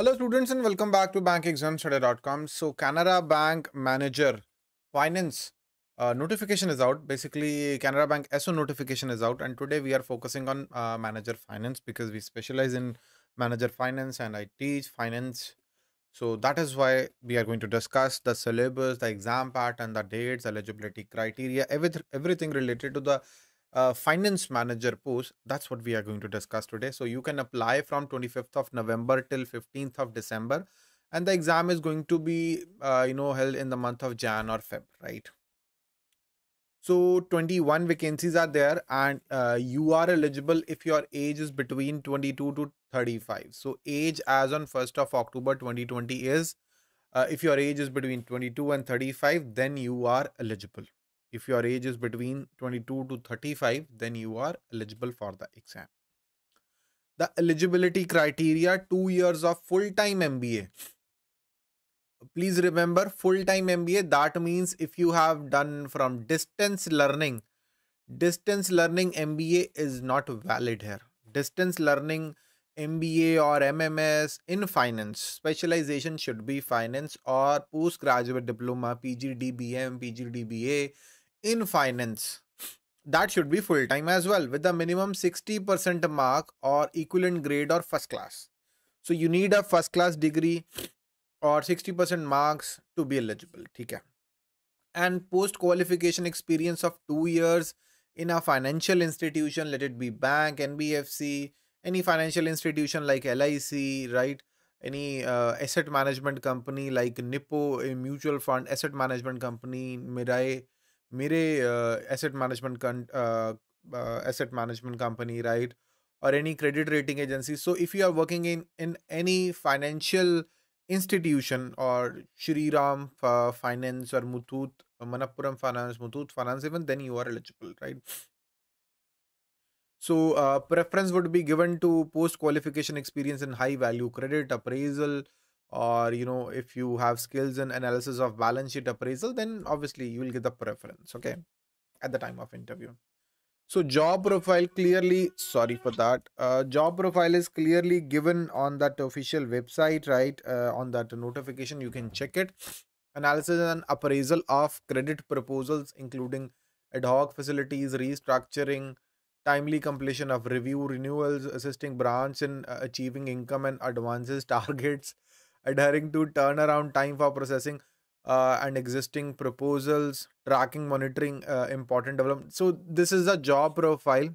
Hello students and welcome back to bankexamstudy.com. So Canara Bank Manager Finance uh, notification is out. Basically Canara Bank SO notification is out and today we are focusing on uh, manager finance because we specialize in manager finance and I teach finance. So that is why we are going to discuss the syllabus, the exam pattern, the dates, eligibility criteria, everything, everything related to the uh, finance manager post. That's what we are going to discuss today. So you can apply from 25th of November till 15th of December. And the exam is going to be, uh, you know, held in the month of Jan or Feb, right? So 21 vacancies are there and uh, you are eligible if your age is between 22 to 35. So age as on 1st of October 2020 is, uh, if your age is between 22 and 35, then you are eligible, if your age is between 22 to 35 then you are eligible for the exam the eligibility criteria 2 years of full time mba please remember full time mba that means if you have done from distance learning distance learning mba is not valid here distance learning mba or mms in finance specialization should be finance or postgraduate diploma pgdbm pgdba in finance. That should be full time as well with a minimum 60% mark or equivalent grade or first class. So you need a first class degree or 60% marks to be eligible. Okay. And post qualification experience of two years in a financial institution, let it be bank, NBFC, any financial institution like LIC, right? Any uh, asset management company like Nippo, a mutual fund asset management company, Mirai, Mirae asset management asset management company right और any credit rating agency so if you are working in in any financial institution और Shriram finance और Muthoot Manappuram finance Muthoot finance even then you are eligible right so preference would be given to post qualification experience in high value credit appraisal or you know if you have skills in analysis of balance sheet appraisal then obviously you will get the preference okay at the time of interview so job profile clearly sorry for that uh, job profile is clearly given on that official website right uh, on that notification you can check it analysis and appraisal of credit proposals including ad hoc facilities restructuring timely completion of review renewals assisting branch in uh, achieving income and advances targets adhering to turnaround time for processing uh, and existing proposals, tracking, monitoring uh, important development. So this is a job profile.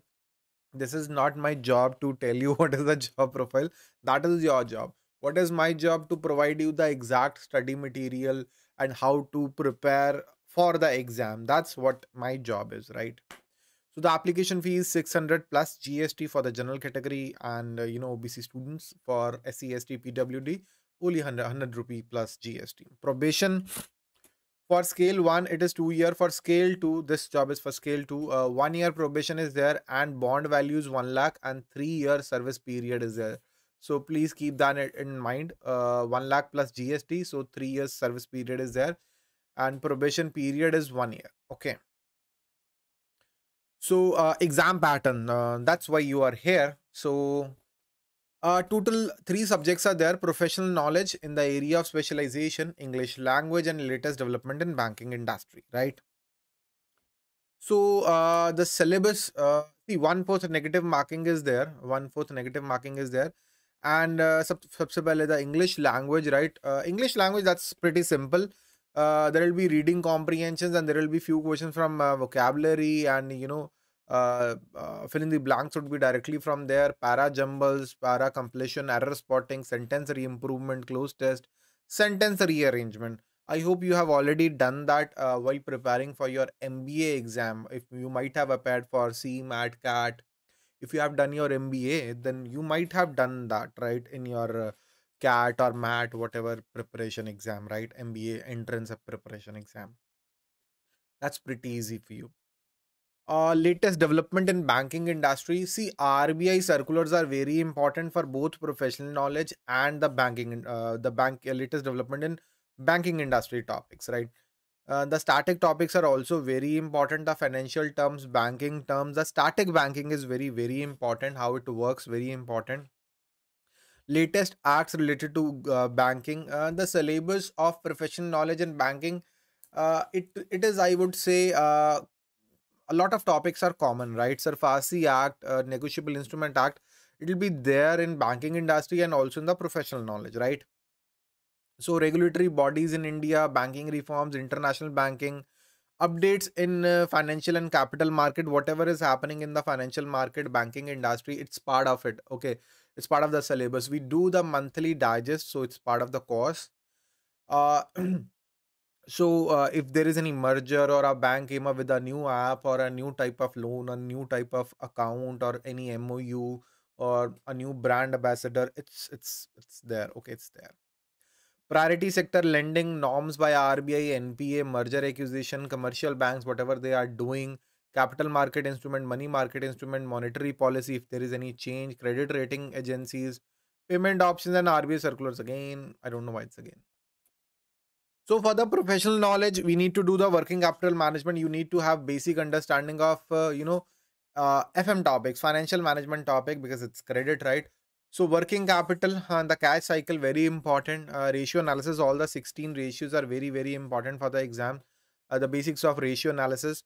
This is not my job to tell you what is the job profile. That is your job. What is my job to provide you the exact study material and how to prepare for the exam. That's what my job is, right? So the application fee is 600 plus GST for the general category and uh, you know OBC students for SEST PWD only 100, 100 rupee plus GST. Probation for scale 1 it is 2 year for scale 2 this job is for scale 2 uh, 1 year probation is there and bond values 1 lakh and 3 year service period is there so please keep that in mind uh, 1 lakh plus gst so 3 years service period is there and probation period is 1 year okay so uh, exam pattern uh, that's why you are here so uh, total three subjects are there professional knowledge in the area of specialization, English language, and latest development in banking industry, right? So uh, the syllabus, uh, one fourth negative marking is there, one fourth negative marking is there, and uh, sub subsequently the English language, right? Uh, English language that's pretty simple. Uh, there will be reading comprehensions and there will be few questions from uh, vocabulary and you know uh, uh fill in the blanks would be directly from there para jumbles para completion error spotting sentence re-improvement close test sentence rearrangement i hope you have already done that uh, while preparing for your mba exam if you might have appeared for cmat cat if you have done your mba then you might have done that right in your uh, cat or mat whatever preparation exam right mba entrance preparation exam that's pretty easy for you uh, latest development in banking industry see rbi circulars are very important for both professional knowledge and the banking uh, the bank uh, latest development in banking industry topics right uh, the static topics are also very important the financial terms banking terms the static banking is very very important how it works very important latest acts related to uh, banking uh, the syllabus of professional knowledge in banking uh, it it is i would say uh, a lot of topics are common, right? Sarfasi Act, uh, Negotiable Instrument Act, it'll be there in banking industry and also in the professional knowledge, right? So regulatory bodies in India, banking reforms, international banking, updates in uh, financial and capital market, whatever is happening in the financial market, banking industry, it's part of it, okay? It's part of the syllabus. We do the monthly digest, so it's part of the course. Uh, So, uh, if there is any merger or a bank came up with a new app or a new type of loan, a new type of account, or any MOU or a new brand ambassador, it's it's it's there. Okay, it's there. Priority sector lending norms by RBI, NPA, merger acquisition, commercial banks, whatever they are doing, capital market instrument, money market instrument, monetary policy. If there is any change, credit rating agencies, payment options, and RBI circulars again. I don't know why it's again so for the professional knowledge, we need to do the working capital management. You need to have basic understanding of, uh, you know, uh, FM topics, financial management topic because it's credit, right? So working capital and the cash cycle, very important. Uh, ratio analysis, all the 16 ratios are very, very important for the exam. Uh, the basics of ratio analysis.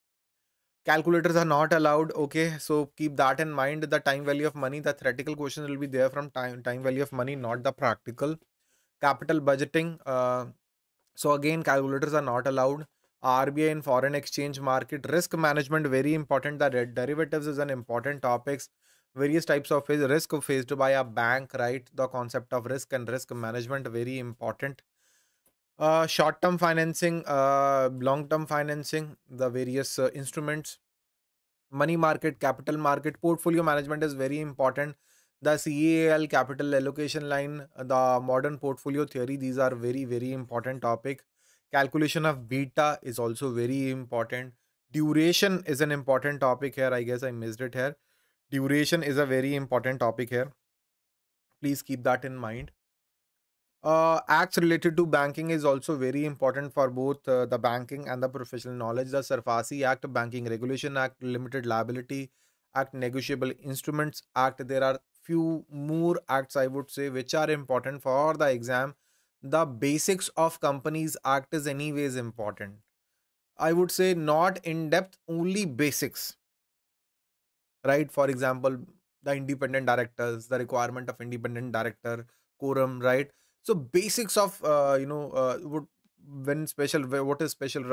Calculators are not allowed. Okay, so keep that in mind. The time value of money, the theoretical questions will be there from time, time value of money, not the practical. Capital budgeting, uh, so again, calculators are not allowed. RBI in foreign exchange market, risk management, very important. That uh, derivatives is an important topics. Various types of risk faced by a bank, right? The concept of risk and risk management, very important. Uh, short-term financing, uh, long-term financing, the various uh, instruments. Money market, capital market, portfolio management is very important the CAL capital allocation line, the modern portfolio theory, these are very, very important topic. Calculation of beta is also very important. Duration is an important topic here. I guess I missed it here. Duration is a very important topic here. Please keep that in mind. Uh, acts related to banking is also very important for both uh, the banking and the professional knowledge. The Sarfasi Act, Banking Regulation Act, Limited Liability Act, Negotiable Instruments Act. There are few more acts i would say which are important for the exam the basics of companies act is anyways important i would say not in depth only basics right for example the independent directors the requirement of independent director quorum right so basics of uh, you know uh, would when special what is special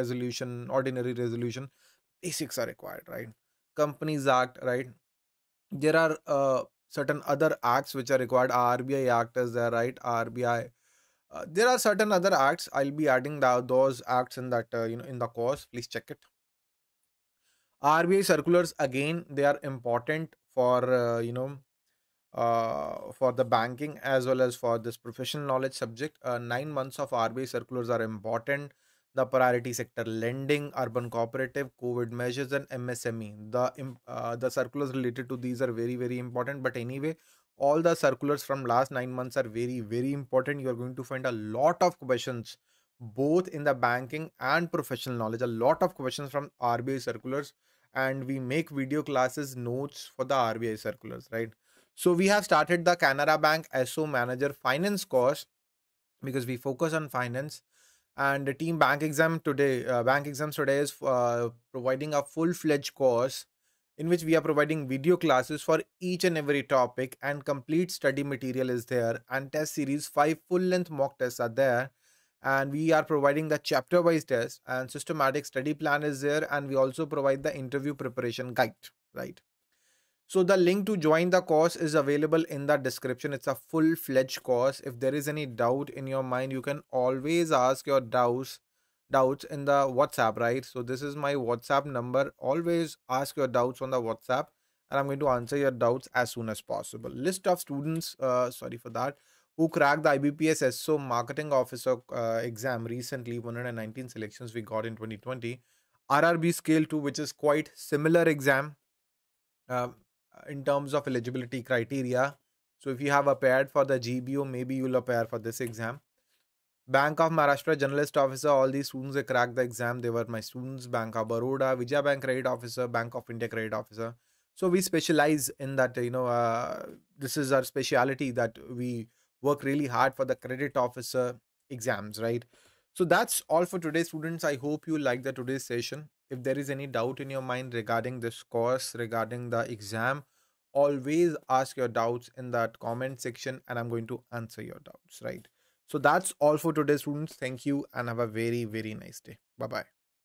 resolution ordinary resolution basics are required right companies act right there are uh, certain other acts which are required RBI Act is there, right? RBI. Uh, there are certain other acts. I'll be adding the, those acts in that uh, you know in the course. Please check it. RBI circulars again they are important for uh, you know uh, for the banking as well as for this professional knowledge subject. Uh, nine months of RBI circulars are important the priority sector lending, urban cooperative, COVID measures, and MSME. The uh, the circulars related to these are very very important. But anyway, all the circulars from last nine months are very very important. You are going to find a lot of questions both in the banking and professional knowledge. A lot of questions from RBI circulars, and we make video classes notes for the RBI circulars, right? So we have started the Canara Bank SO Manager Finance course because we focus on finance and team bank exam today uh, bank exams today is uh, providing a full-fledged course in which we are providing video classes for each and every topic and complete study material is there and test series five full-length mock tests are there and we are providing the chapter wise test and systematic study plan is there and we also provide the interview preparation guide right so the link to join the course is available in the description. It's a full-fledged course. If there is any doubt in your mind, you can always ask your doubts doubts in the WhatsApp, right? So this is my WhatsApp number. Always ask your doubts on the WhatsApp and I'm going to answer your doubts as soon as possible. List of students, uh, sorry for that, who cracked the IBPS SO Marketing Officer uh, exam recently, 119 selections we got in 2020. RRB Scale 2, which is quite similar exam. Uh, in terms of eligibility criteria. So if you have appeared for the GBO, maybe you'll appear for this exam. Bank of Maharashtra Journalist Officer, all these students they cracked the exam. They were my students. Bank of Baroda, Vijaya Bank Credit Officer, Bank of India Credit Officer. So we specialize in that, you know, uh, this is our specialty that we work really hard for the credit officer exams, right? So that's all for today, students. I hope you like the today's session if there is any doubt in your mind regarding this course regarding the exam always ask your doubts in that comment section and i'm going to answer your doubts right so that's all for today students thank you and have a very very nice day bye bye